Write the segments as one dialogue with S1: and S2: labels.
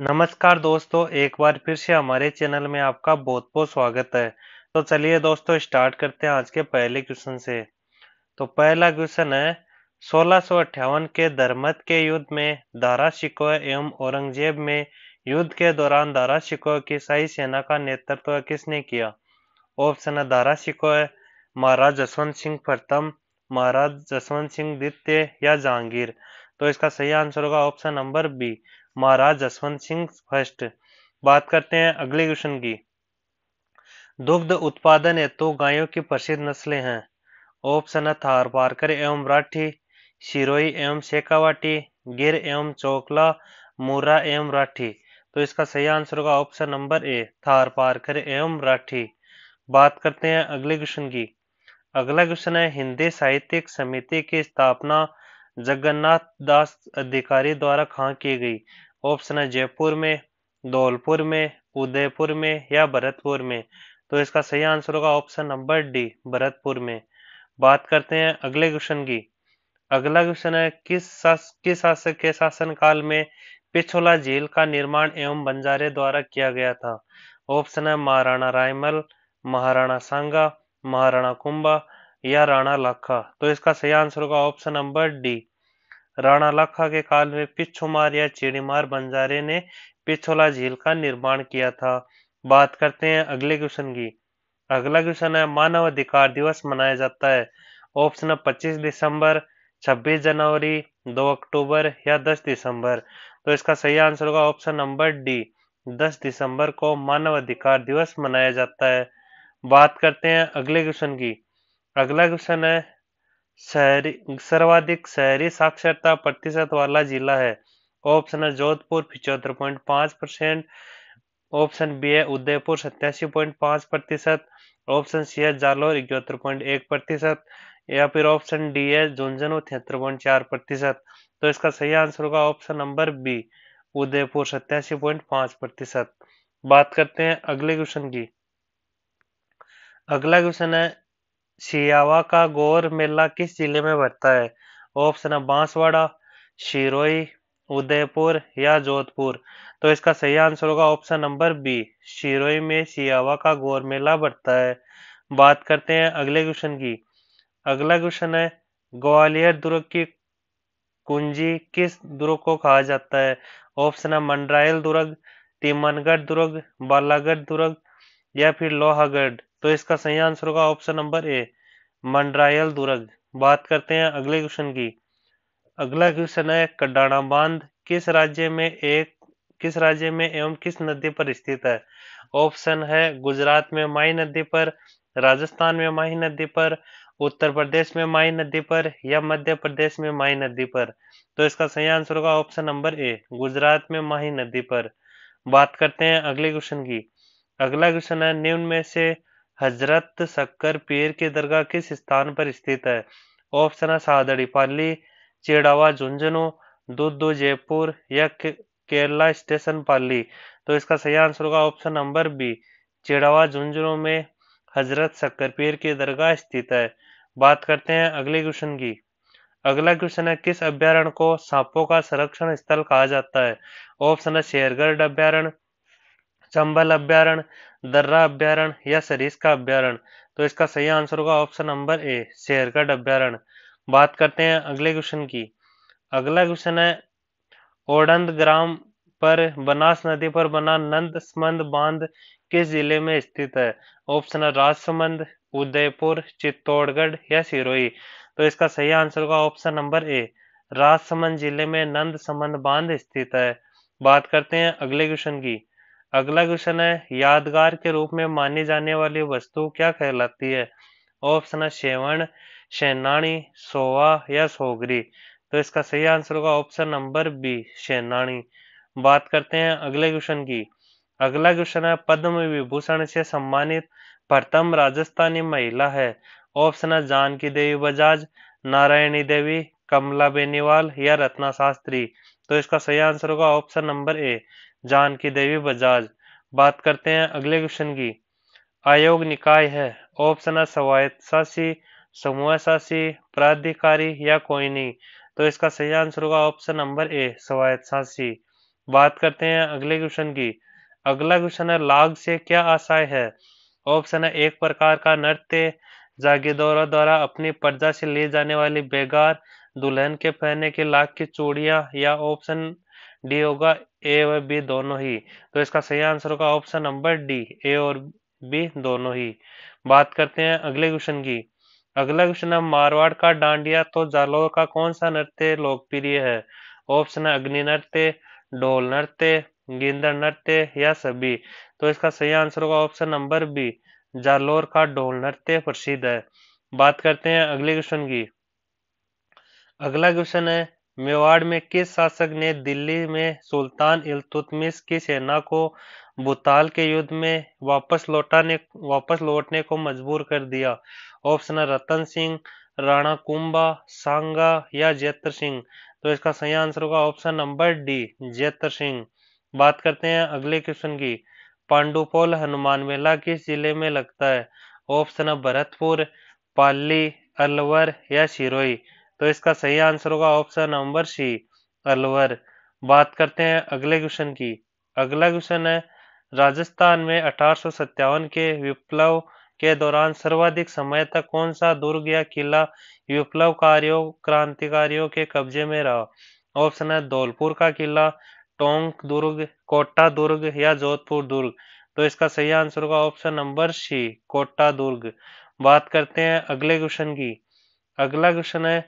S1: नमस्कार दोस्तों एक बार फिर से हमारे चैनल में आपका बहुत बहुत स्वागत है तो चलिए दोस्तों स्टार्ट करते हैं आज के पहले क्वेश्चन से तो पहला क्वेश्चन है सोलह के धर्मत के युद्ध में दारा शिको एवं औरंगजेब में युद्ध के दौरान दारा शिको की शाही सेना का नेतृत्व किसने किया ऑप्शन है दारा शिको महाराज जसवंत सिंह प्रथम महाराज जसवंत सिंह द्वितीय या जहांगीर तो इसका सही आंसर होगा option number B Maharaj Jaswant Singh first बात करते हैं अगले क्वेश्चन की दुग्ध उत्पादन हेतु गायों की प्रसिद्ध नस्लें हैं ऑप्शन है थार पारकर एवं राठी शिरोई एवं शेखावाटी गिर एवं चोकला मूरा एवं राठी तो इसका सही आंसर होगा option number A Thar Parkar एवं राठी बात करते हैं अगले क्वेश्चन की अगला क्वेश्चन है हिंदी साहित्यिक समिति की स्थापना जगन्नाथ दास अधिकारी द्वारा कहा की गई ऑप्शन है जयपुर में धौलपुर में उदयपुर में या भरतपुर में तो इसका सही आंसर होगा ऑप्शन नंबर डी भरतपुर में बात करते हैं अगले क्वेश्चन की अगला क्वेश्चन है किस शास, किस शासक के शासनकाल में पिछोला झील का निर्माण एवं बंजारे द्वारा किया गया था ऑप्शन है महाराणा रायमल महाराणा सांगा महाराणा कुंभा या राणा लाखा तो इसका सही आंसर होगा option number D Rana Lakha के काल में पिछुमार या चिड़ीमार बंजारे ने पिछोला झील का निर्माण किया था बात करते हैं अगले क्वेश्चन की अगला क्वेश्चन है मानव अधिकार दिवस मनाया जाता है ऑप्शन है पच्चीस दिसंबर छब्बीस जनवरी दो अक्टूबर या दस दिसंबर तो इसका सही आंसर होगा ऑप्शन नंबर डी दस दिसंबर को मानव अधिकार दिवस मनाया जाता है बात करते हैं अगले क्वेश्चन की अगला क्वेश्चन है शहरी सर्वाधिक शहरी साक्षरता प्रतिशत वाला जिला है ऑप्शन है जोधपुर पिचहत्तर पॉइंट पांच परसेंट ऑप्शन बी है उदयपुर सत्यासी पॉइंट पांच प्रतिशत ऑप्शन सी है जालोर इकहत्तर पॉइंट एक प्रतिशत या फिर ऑप्शन डी है झुंझुनू तिहत्तर पॉइंट चार प्रतिशत तो इसका सही आंसर होगा ऑप्शन नंबर बी उदयपुर सत्यासी पॉइंट पांच प्रतिशत बात करते हैं अगले क्वेश्चन की अगला क्वेश्चन है सियावा का गौर मेला किस जिले में भरता है ऑप्शन है बांसवाड़ा शिरोई उदयपुर या जोधपुर तो इसका सही आंसर होगा ऑप्शन नंबर बी शिरोई में सियावा का गौर मेला भरता है बात करते हैं अगले क्वेश्चन की अगला क्वेश्चन है ग्वालियर दुर्ग की कुंजी किस दुर्ग को कहा जाता है ऑप्शन है मंडरायल दुर्ग तिमनगढ़ दुर्ग बालागढ़ दुर्ग या फिर लोहागढ़ तो इसका सही आंसर होगा ऑप्शन नंबर ए मंडरायल दुर्ग बात करते हैं अगले क्वेश्चन की अगला क्वेश्चन है कडाणा बांध किस राज्य में एक किस राज्य में एवं किस नदी पर स्थित है ऑप्शन है गुजरात में माई नदी पर राजस्थान में माही नदी पर उत्तर प्रदेश में माई नदी पर या मध्य प्रदेश में माई नदी पर तो इसका सही आंसर होगा ऑप्शन नंबर ए गुजरात में माही नदी पर बात करते हैं अगले क्वेश्चन की अगला क्वेश्चन है निम्न में से हजरत शक्कर पीर की दरगाह किस स्थान पर स्थित है ऑप्शन है सादड़ी पाली चेड़ावा झुंझुनू दुद्दू जयपुर या केरला स्टेशन पाली तो इसका सही आंसर होगा option number B Chedawa Jhunjhunu में हजरत शक्कर पीर की दरगाह स्थित है बात करते हैं अगले क्वेश्चन की अगला क्वेश्चन है किस अभ्यारण को सांपों का संरक्षण स्थल कहा जाता है ऑप्शन है शेरगढ़ अभ्यारण चंबल अभ्यारण दर्रा अभ्यारण या सरीस का अभ्यारण तो इसका सही आंसर होगा ऑप्शन नंबर ए शेरगढ़ अभ्यारण्य बात करते हैं अगले क्वेश्चन की अगला क्वेश्चन है ओडंद ग्राम पर बनास नदी पर बना नंद स्मंद बांध किस जिले में स्थित है ऑप्शन है राजसमंद उदयपुर चित्तौड़गढ़ या सिरोही तो इसका सही आंसर होगा ऑप्शन नंबर ए राजसमंद जिले में नंद समंद बांध स्थित है बात करते हैं अगले क्वेश्चन की अगला क्वेश्चन है यादगार के रूप में मानी जाने वाली वस्तु क्या कहलाती है ऑप्शन है शेवण शेनाणी सोवा या सोगरी तो इसका सही आंसर होगा ऑप्शन नंबर बी शेनाणी बात करते हैं अगले क्वेश्चन की अगला क्वेश्चन है पद्म विभूषण से सम्मानित प्रथम राजस्थानी महिला है ऑप्शन है जानकी देवी बजाज नारायणी देवी कमला बेनीवाल या रत्ना शास्त्री तो इसका सही आंसर होगा ऑप्शन नंबर ए जान की देवी बजाज बात करते हैं अगले क्वेश्चन की आयोग निकाय है ऑप्शन है स्वायत्त शासी समूह शासी प्राधिकारी या कोई नहीं तो इसका सही आंसर होगा ऑप्शन नंबर ए स्वायत्त शासी बात करते हैं अगले क्वेश्चन की अगला क्वेश्चन है लाग से क्या आशय है ऑप्शन है एक प्रकार का नृत्य जागीरदारों द्वारा अपनी प्रजा से ले जाने वाली बेगार दुल्हन के पहने के लाख की चूड़िया या ऑप्शन डी होगा ए और बी दोनों ही तो इसका सही आंसर होगा ऑप्शन नंबर डी ए और बी दोनों ही बात करते हैं अगले क्वेश्चन की अगला क्वेश्चन है मारवाड़ का डांडिया तो जालोर का कौन सा नृत्य लोकप्रिय है ऑप्शन है अग्नि नृत्य ढोल नृत्य गेंदर नृत्य या सभी तो इसका सही आंसर होगा ऑप्शन नंबर बी जालोर का ढोल नृत्य प्रसिद्ध है बात करते हैं अगले क्वेश्चन की अगला क्वेश्चन है मेवाड़ में किस शासक ने दिल्ली में सुल्तान इलतुतमिश की सेना को भूताल के युद्ध में वापस लौटाने वापस लौटने को मजबूर कर दिया ऑप्शन है रतन सिंह राणा कुंभा सांगा या जैतर सिंह तो इसका सही आंसर होगा option number D Jaitar Singh बात करते हैं अगले क्वेश्चन की पांडुपोल हनुमान मेला किस जिले में लगता है ऑप्शन है भरतपुर पाली अलवर या सिरोही तो इसका सही आंसर होगा ऑप्शन नंबर सी अलवर बात करते हैं अगले क्वेश्चन की अगला क्वेश्चन है राजस्थान में अठारह के विप्लव के दौरान सर्वाधिक समय तक कौन सा दुर्ग या किला विप्लव कार्यो क्रांतिकारियों के कब्जे में रहा ऑप्शन है धौलपुर का किला टोंक दुर्ग कोटा दुर्ग या जोधपुर दुर्ग तो इसका सही आंसर होगा ऑप्शन नंबर सी कोटा दुर्ग बात करते हैं अगले क्वेश्चन की अगला क्वेश्चन है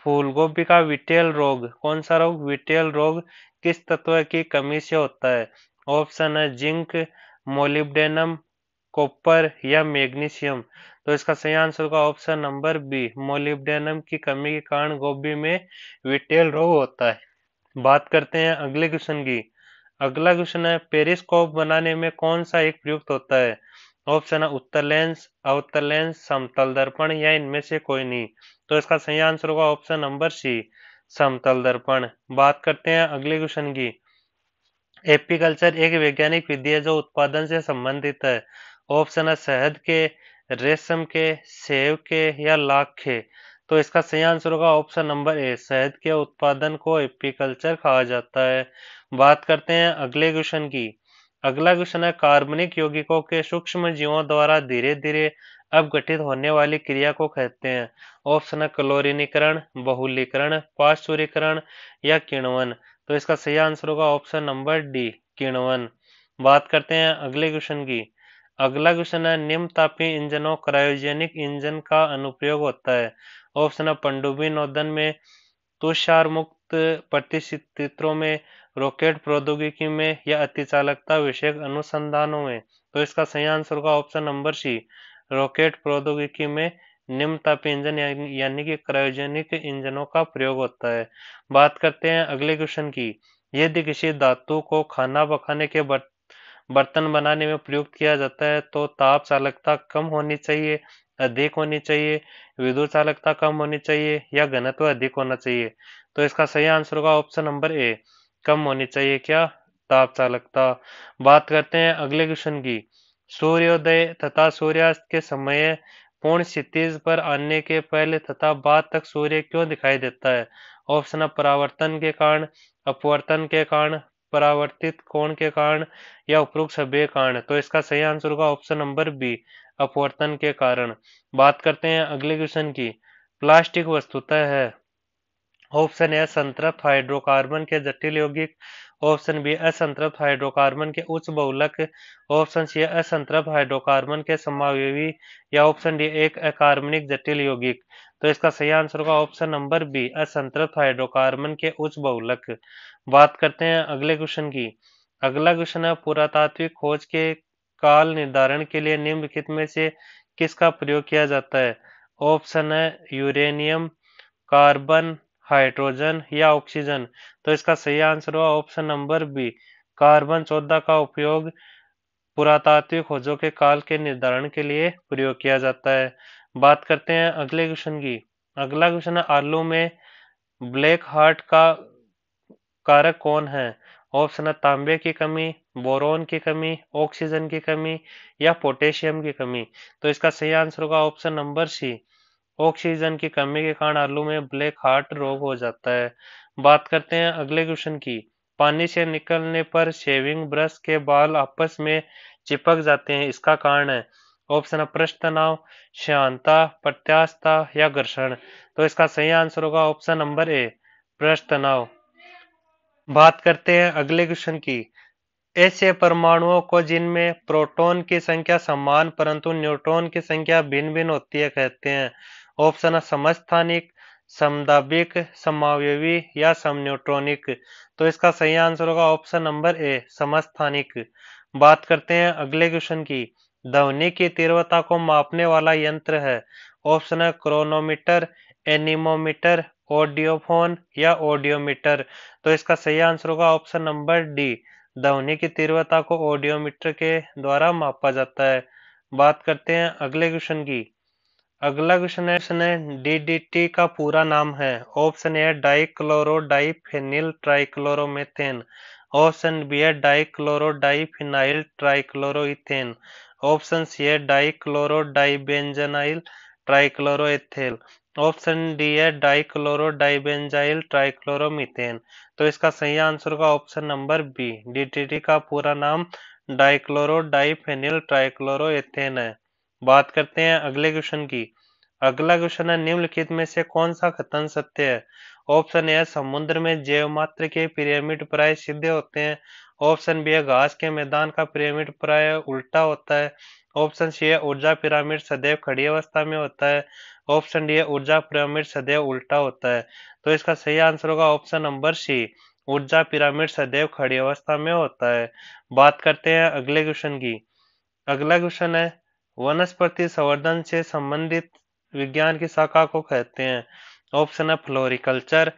S1: फूलगोभी का विटेल रोग कौन सा रोग विटेल रोग किस तत्व की कमी से होता है ऑप्शन है जिंक मोलिब्डेनम कॉपर या मैग्नीशियम तो इसका सही आंसर होगा ऑप्शन नंबर बी मोलिब्डेनम की कमी के कारण गोभी में विटेल रोग होता है बात करते हैं अगले क्वेश्चन की अगला क्वेश्चन है पेरिस्कोप बनाने में कौन सा एक प्रयुक्त होता है ऑप्शन है उत्तर लेंस अवतर लेंस समतल दर्पण या इनमें से कोई नहीं तो इसका सही आंसर होगा ऑप्शन नंबर सी समतल दर्पण बात करते हैं अगले क्वेश्चन की एपीकल्चर एक वैज्ञानिक विधि है जो उत्पादन से संबंधित है ऑप्शन है शहद के रेशम के सेब के या लाख के तो इसका सही आंसर होगा ऑप्शन नंबर ए शहद के उत्पादन को एपीकल्चर कहा जाता है बात करते हैं अगले क्वेश्चन की अगला क्वेश्चन है कार्बनिक यौगिकों के सूक्ष्म जीवों द्वारा धीरे धीरे अपघटित होने वाली क्रिया को कहते हैं ऑप्शन है क्लोरिनीकरण बहुलीकरण पाश्चुरीकरण या किणवन तो इसका सही आंसर होगा ऑप्शन नंबर डी किणवन बात करते हैं अगले क्वेश्चन की अगला क्वेश्चन है निम्न निम्नतापी इंजनों क्रायोजेनिक इंजन का अनुप्रयोग होता है ऑप्शन है पंडुबी नोदन में तुषार मुक्त प्रतिशित में रॉकेट प्रौद्योगिकी में या अति चालकता विषय अनुसंधानों में तो इसका सही आंसर होगा ऑप्शन नंबर सी रॉकेट प्रौद्योगिकी में निम्न ताप इंजन यानी कि क्रायोजेनिक इंजनों का प्रयोग होता है बात करते हैं अगले क्वेश्चन की यदि किसी धातु को खाना पकाने के बर्तन बनाने में प्रयुक्त किया जाता है तो ताप चालकता कम होनी चाहिए अधिक होनी चाहिए विद्युत चालकता कम होनी चाहिए या घनत्व अधिक होना चाहिए तो इसका सही आंसर होगा ऑप्शन नंबर ए कम होनी चाहिए क्या ताप चालकता बात करते हैं अगले क्वेश्चन की सूर्योदय तथा सूर्यास्त के समय पूर्ण क्षितिज पर आने के पहले तथा बाद तक सूर्य क्यों दिखाई देता है ऑप्शन परावर्तन के कारण अपवर्तन के कारण परावर्तित कोण के कारण या उपरोक्त सभी कारण तो इसका सही आंसर होगा ऑप्शन नंबर बी अपवर्तन के कारण बात करते हैं अगले क्वेश्चन की प्लास्टिक वस्तुतः है ऑप्शन ए संतृप्त हाइड्रोकार्बन के जटिल यौगिक ऑप्शन बी असंतृप्त हाइड्रोकार्बन के उच्च बहुलक ऑप्शन सी असंतृप्त हाइड्रोकार्बन के समावयवी या ऑप्शन डी एक अकार्बनिक जटिल यौगिक तो इसका सही आंसर होगा ऑप्शन नंबर बी असंतृप्त हाइड्रोकार्बन के उच्च बहुलक बात करते हैं अगले क्वेश्चन की अगला क्वेश्चन है पुरातात्विक खोज के काल निर्धारण के लिए निम्नलिखित में से किसका प्रयोग किया जाता है ऑप्शन है यूरेनियम कार्बन हाइड्रोजन या ऑक्सीजन तो इसका सही आंसर हुआ ऑप्शन नंबर बी कार्बन चौदह का उपयोग पुरातात्विक खोजों के काल के निर्धारण के लिए प्रयोग किया जाता है बात करते हैं अगले क्वेश्चन की अगला क्वेश्चन है आलू में ब्लैक हार्ट का कारक कौन है ऑप्शन है तांबे की कमी बोरोन की कमी ऑक्सीजन की कमी या पोटेशियम की कमी तो इसका सही आंसर होगा ऑप्शन नंबर सी ऑक्सीजन की कमी के कारण आलू में ब्लैक हार्ट रोग हो जाता है बात करते हैं अगले क्वेश्चन की पानी से निकलने पर शेविंग ब्रश के बाल आपस में चिपक जाते हैं इसका कारण है ऑप्शन पृष्ठ तनाव शांता प्रत्यास्था या घर्षण तो इसका सही आंसर होगा ऑप्शन नंबर ए पृष्ठ तनाव बात करते हैं अगले क्वेश्चन की ऐसे परमाणुओं को जिनमें प्रोटॉन की संख्या समान परंतु न्यूट्रॉन की संख्या भिन्न भिन्न होती है कहते हैं ऑप्शन है समस्थानिक समदाबिक समावयवी या समन्यूट्रॉनिक तो इसका सही आंसर होगा ऑप्शन नंबर ए समस्थानिक बात करते हैं अगले क्वेश्चन की ध्वनि की तीव्रता को मापने वाला यंत्र है ऑप्शन है क्रोनोमीटर एनिमोमीटर ऑडियोफोन या ऑडियोमीटर तो इसका सही आंसर होगा ऑप्शन नंबर डी ध्वनि की तीव्रता को ऑडियोमीटर के द्वारा मापा जाता है बात करते हैं अगले क्वेश्चन की अगला क्वेश्चन है क्वेश्चन है डीडीटी का पूरा नाम है option A dichloro diphenyl trichloromethane option B है dichloro diphenyl trichloroethane option C है dichloro dibenzenyl trichloroethyl option D है डाइक्लोरो डाइबेंजाइल ट्राइक्लोरोमिथेन तो इसका सही आंसर होगा ऑप्शन नंबर बी डीटीटी का पूरा नाम डाइक्लोरो डाइफेनिल ट्राइक्लोरोएथेन है बात करते हैं अगले क्वेश्चन की अगला क्वेश्चन है निम्नलिखित में से कौन सा कथन सत्य है ऑप्शन ए समुद्र में जैव मात्र के पिरामिड प्राय सीधे होते हैं ऑप्शन बी घास के मैदान का पिरामिड प्राय उल्टा होता है ऑप्शन सी है ऊर्जा पिरामिड सदैव खड़ी अवस्था में होता है ऑप्शन डी है ऊर्जा पिरामिड सदैव उल्टा होता है तो इसका सही आंसर होगा ऑप्शन नंबर सी ऊर्जा पिरामिड सदैव खड़ी अवस्था में होता है बात करते हैं अगले क्वेश्चन की अगला क्वेश्चन है वनस्पति संवर्धन से संबंधित विज्ञान की शाखा को कहते हैं ऑप्शन है फ्लोरिकल्चर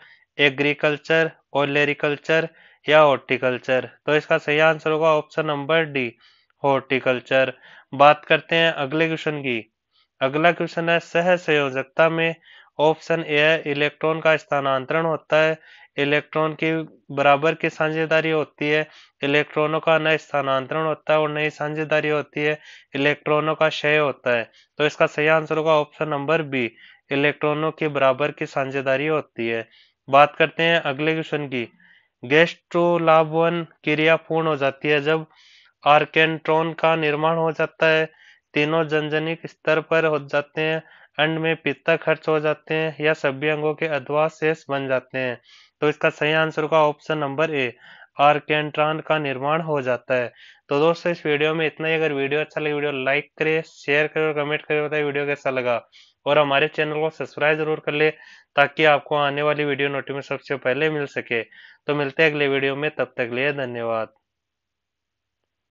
S1: एग्रीकल्चर ओलेरिकल्चर या हॉर्टिकल्चर तो इसका सही आंसर होगा ऑप्शन नंबर डी हॉर्टिकल्चर बात करते हैं अगले क्वेश्चन की अगला क्वेश्चन है सह संयोजकता में ऑप्शन ए है इलेक्ट्रॉन का स्थानांतरण होता है इलेक्ट्रॉन की बराबर की साझेदारी होती है इलेक्ट्रॉनों का नए स्थानांतरण होता है और नई साझेदारी होती है इलेक्ट्रॉनों का क्षय होता है तो इसका सही आंसर होगा ऑप्शन नंबर बी इलेक्ट्रॉनों के बराबर की साझेदारी होती है बात करते हैं अगले क्वेश्चन की गेस्ट्रोलाबन क्रिया पूर्ण हो जाती है जब आर्केन्ट्रॉन का निर्माण हो जाता है तीनों जनजनिक स्तर पर हो जाते हैं अंड में पिता खर्च हो जाते हैं या सभी अंगों के अधवा शेष बन जाते हैं तो इसका सही आंसर होगा ऑप्शन नंबर ए आर्केंट्रान का निर्माण हो जाता है तो दोस्तों इस वीडियो में इतना ही अगर वीडियो अच्छा लगे वीडियो लाइक करे शेयर करे और कमेंट करे बताए वीडियो कैसा लगा और हमारे चैनल को सब्सक्राइब जरूर कर ले ताकि आपको आने वाली वीडियो नोटिफिकेशन सबसे पहले मिल सके तो मिलते हैं अगले वीडियो में तब तक लिए धन्यवाद